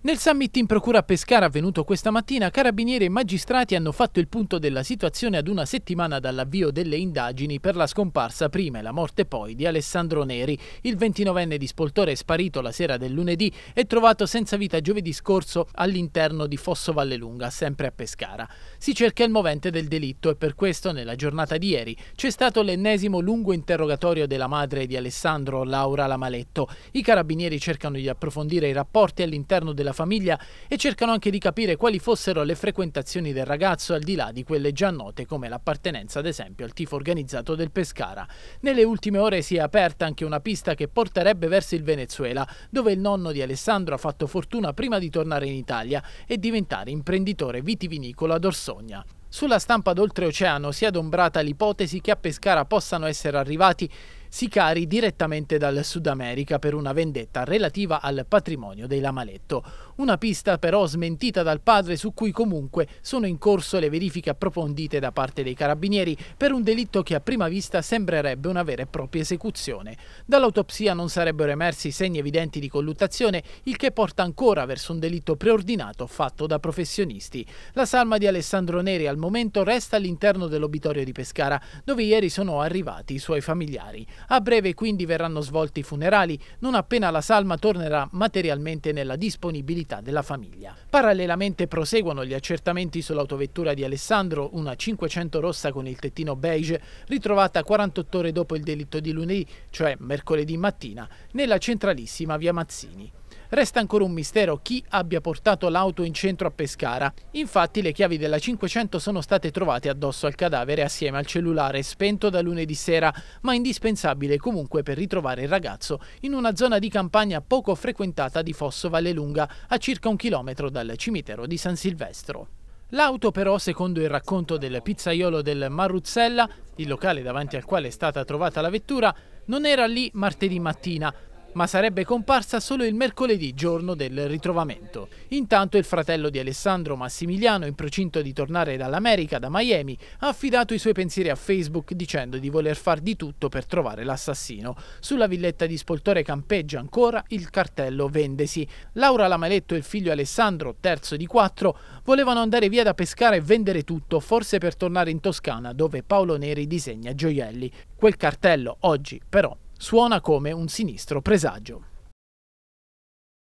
Nel summit in procura a Pescara avvenuto questa mattina, carabinieri e magistrati hanno fatto il punto della situazione ad una settimana dall'avvio delle indagini per la scomparsa prima e la morte poi di Alessandro Neri. Il 29enne di Spoltore è sparito la sera del lunedì e trovato senza vita giovedì scorso all'interno di Fosso Vallelunga, sempre a Pescara. Si cerca il movente del delitto e per questo nella giornata di ieri c'è stato l'ennesimo lungo interrogatorio della madre di Alessandro, Laura Lamaletto. I carabinieri cercano di approfondire i rapporti all'interno della della famiglia e cercano anche di capire quali fossero le frequentazioni del ragazzo al di là di quelle già note come l'appartenenza ad esempio al tifo organizzato del Pescara. Nelle ultime ore si è aperta anche una pista che porterebbe verso il Venezuela, dove il nonno di Alessandro ha fatto fortuna prima di tornare in Italia e diventare imprenditore vitivinicolo ad Orsogna. Sulla stampa d'oltreoceano si è adombrata l'ipotesi che a Pescara possano essere arrivati sicari direttamente dal Sud America per una vendetta relativa al patrimonio dei Lamaletto. Una pista però smentita dal padre su cui comunque sono in corso le verifiche approfondite da parte dei carabinieri per un delitto che a prima vista sembrerebbe una vera e propria esecuzione. Dall'autopsia non sarebbero emersi segni evidenti di colluttazione, il che porta ancora verso un delitto preordinato fatto da professionisti. La salma di Alessandro Neri al momento resta all'interno dell'obitorio di Pescara, dove ieri sono arrivati i suoi familiari. A breve quindi verranno svolti i funerali, non appena la salma tornerà materialmente nella disponibilità della famiglia. Parallelamente proseguono gli accertamenti sull'autovettura di Alessandro, una 500 rossa con il tettino beige, ritrovata 48 ore dopo il delitto di lunedì, cioè mercoledì mattina, nella centralissima via Mazzini. Resta ancora un mistero chi abbia portato l'auto in centro a Pescara. Infatti le chiavi della 500 sono state trovate addosso al cadavere assieme al cellulare spento da lunedì sera, ma indispensabile comunque per ritrovare il ragazzo in una zona di campagna poco frequentata di Fosso Vallelunga, a circa un chilometro dal cimitero di San Silvestro. L'auto però, secondo il racconto del pizzaiolo del Maruzzella, il locale davanti al quale è stata trovata la vettura, non era lì martedì mattina, ma sarebbe comparsa solo il mercoledì, giorno del ritrovamento. Intanto il fratello di Alessandro Massimiliano, in procinto di tornare dall'America, da Miami, ha affidato i suoi pensieri a Facebook dicendo di voler far di tutto per trovare l'assassino. Sulla villetta di Spoltore campeggia ancora il cartello Vendesi. Laura Lamaletto e il figlio Alessandro, terzo di quattro, volevano andare via da pescare e vendere tutto, forse per tornare in Toscana, dove Paolo Neri disegna gioielli. Quel cartello oggi, però, Suona come un sinistro presagio.